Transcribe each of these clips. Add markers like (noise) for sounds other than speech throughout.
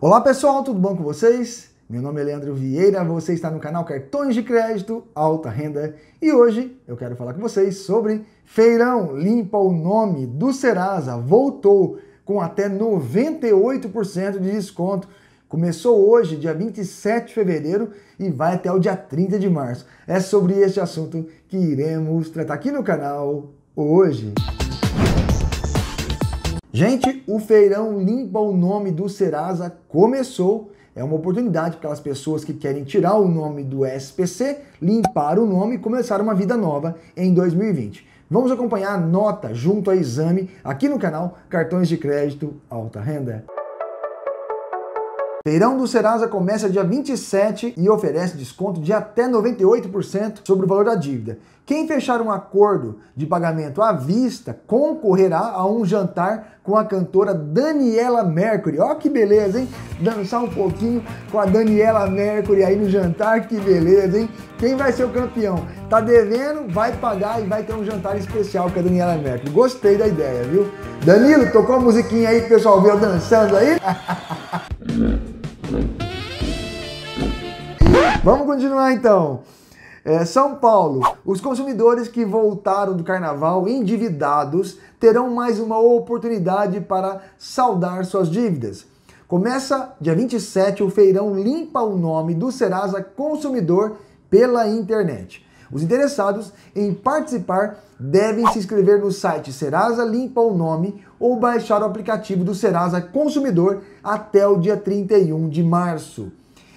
Olá pessoal, tudo bom com vocês? Meu nome é Leandro Vieira, você está no canal Cartões de Crédito Alta Renda e hoje eu quero falar com vocês sobre Feirão Limpa o Nome do Serasa. Voltou com até 98% de desconto. Começou hoje, dia 27 de fevereiro, e vai até o dia 30 de março. É sobre este assunto que iremos tratar aqui no canal hoje. Música Gente, o feirão limpa o nome do Serasa começou. É uma oportunidade para as pessoas que querem tirar o nome do SPC, limpar o nome e começar uma vida nova em 2020. Vamos acompanhar a nota junto a exame aqui no canal Cartões de Crédito Alta Renda. Feirão do Serasa começa dia 27 e oferece desconto de até 98% sobre o valor da dívida. Quem fechar um acordo de pagamento à vista concorrerá a um jantar com a cantora Daniela Mercury. Ó que beleza, hein? Dançar um pouquinho com a Daniela Mercury aí no jantar, que beleza, hein? Quem vai ser o campeão? Tá devendo, vai pagar e vai ter um jantar especial com a Daniela Mercury. Gostei da ideia, viu? Danilo, tocou a musiquinha aí que o pessoal viu dançando aí? (laughs) Vamos continuar então. É, São Paulo, os consumidores que voltaram do carnaval endividados terão mais uma oportunidade para saldar suas dívidas. Começa dia 27 o feirão Limpa o Nome do Serasa Consumidor pela internet. Os interessados em participar devem se inscrever no site Serasa Limpa o Nome ou baixar o aplicativo do Serasa Consumidor até o dia 31 de março.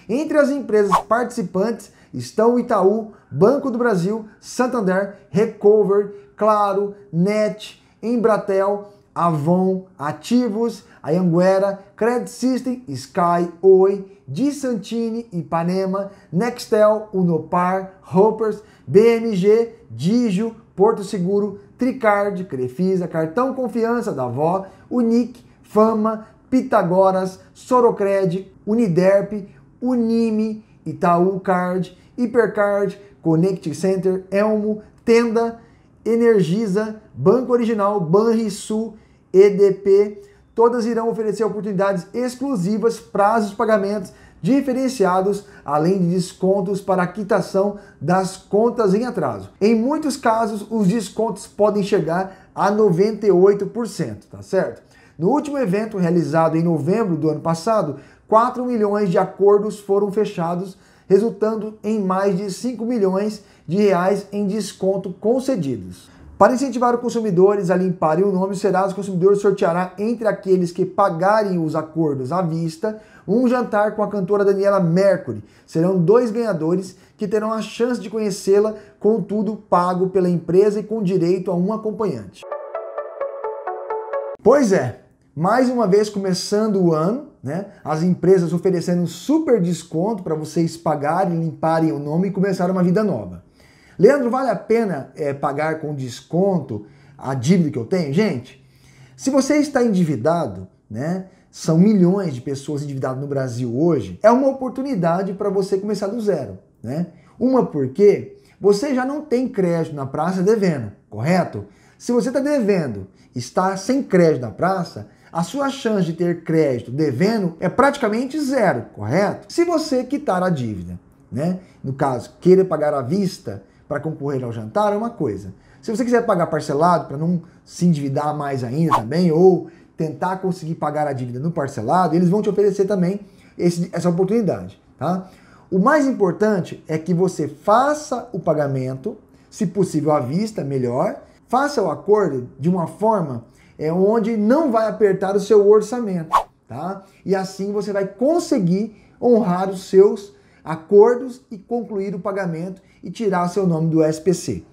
Entre as empresas participantes estão Itaú, Banco do Brasil, Santander, Recover, Claro, Net, Embratel, Avon, Ativos, Anguera, Credit System, Sky, Oi, Dissantini, Ipanema, Nextel, Unopar, Hoppers, BMG, Digio, Porto Seguro, Tricard, Crefisa, Cartão Confiança da Avó, Unic, Fama, Pitagoras, Sorocred, Uniderp, Unime, Itaú Card, Hipercard, Connect Center, Elmo, Tenda, Energisa, Banco Original, Banrisul, EDP, todas irão oferecer oportunidades exclusivas, prazos de pagamentos diferenciados, além de descontos para a quitação das contas em atraso. Em muitos casos, os descontos podem chegar a 98%, tá certo? No último evento realizado em novembro do ano passado, 4 milhões de acordos foram fechados, resultando em mais de 5 milhões de reais em desconto concedidos. Para incentivar os consumidores a limparem o nome, o Consumidor sorteará entre aqueles que pagarem os acordos à vista um jantar com a cantora Daniela Mercury. Serão dois ganhadores que terão a chance de conhecê-la, contudo pago pela empresa e com direito a um acompanhante. Pois é, mais uma vez começando o ano, né? As empresas oferecendo super desconto para vocês pagarem, limparem o nome e começar uma vida nova. Leandro, vale a pena é, pagar com desconto a dívida que eu tenho? Gente, se você está endividado, né? São milhões de pessoas endividadas no Brasil hoje. É uma oportunidade para você começar do zero, né? Uma porque você já não tem crédito na praça devendo, correto? Se você está devendo, está sem crédito na praça, a sua chance de ter crédito devendo é praticamente zero, correto? Se você quitar a dívida, né? No caso, queira pagar à vista para concorrer ao jantar é uma coisa. Se você quiser pagar parcelado para não se endividar mais ainda também ou tentar conseguir pagar a dívida no parcelado, eles vão te oferecer também esse, essa oportunidade, tá? O mais importante é que você faça o pagamento, se possível à vista, melhor, faça o acordo de uma forma é onde não vai apertar o seu orçamento, tá? E assim você vai conseguir honrar os seus acordos e concluir o pagamento e tirar seu nome do SPC.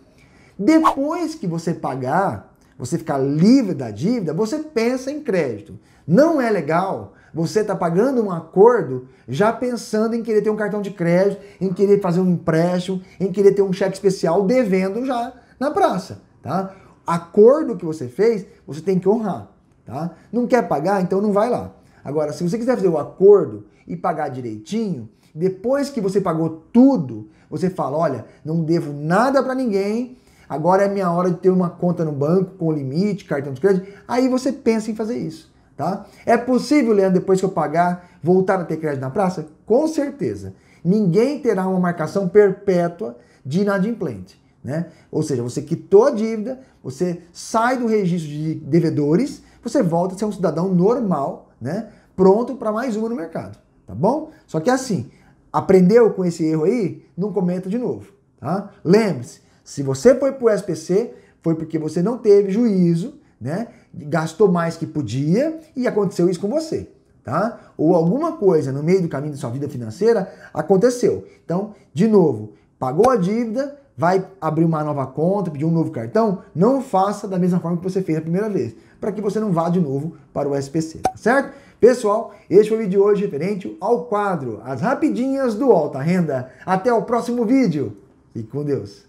Depois que você pagar, você ficar livre da dívida, você pensa em crédito. Não é legal você estar tá pagando um acordo já pensando em querer ter um cartão de crédito, em querer fazer um empréstimo, em querer ter um cheque especial devendo já na praça, tá? acordo que você fez, você tem que honrar, tá? Não quer pagar, então não vai lá. Agora, se você quiser fazer o acordo e pagar direitinho, depois que você pagou tudo, você fala, olha, não devo nada para ninguém, agora é minha hora de ter uma conta no banco com limite, cartão de crédito. Aí você pensa em fazer isso, tá? É possível, Leandro, depois que eu pagar, voltar a ter crédito na praça? Com certeza. Ninguém terá uma marcação perpétua de inadimplente. Né? Ou seja, você quitou a dívida, você sai do registro de devedores, você volta a ser um cidadão normal, né? pronto para mais uma no mercado. Tá bom? Só que assim, aprendeu com esse erro aí? Não comenta de novo. Tá? Lembre-se, se você foi para o SPC, foi porque você não teve juízo, né? gastou mais que podia e aconteceu isso com você. Tá? Ou alguma coisa no meio do caminho da sua vida financeira aconteceu. Então, de novo, pagou a dívida, vai abrir uma nova conta, pedir um novo cartão, não faça da mesma forma que você fez a primeira vez, para que você não vá de novo para o SPC, tá certo? Pessoal, este foi o vídeo de hoje referente ao quadro As Rapidinhas do Alta Renda. Até o próximo vídeo. e com Deus.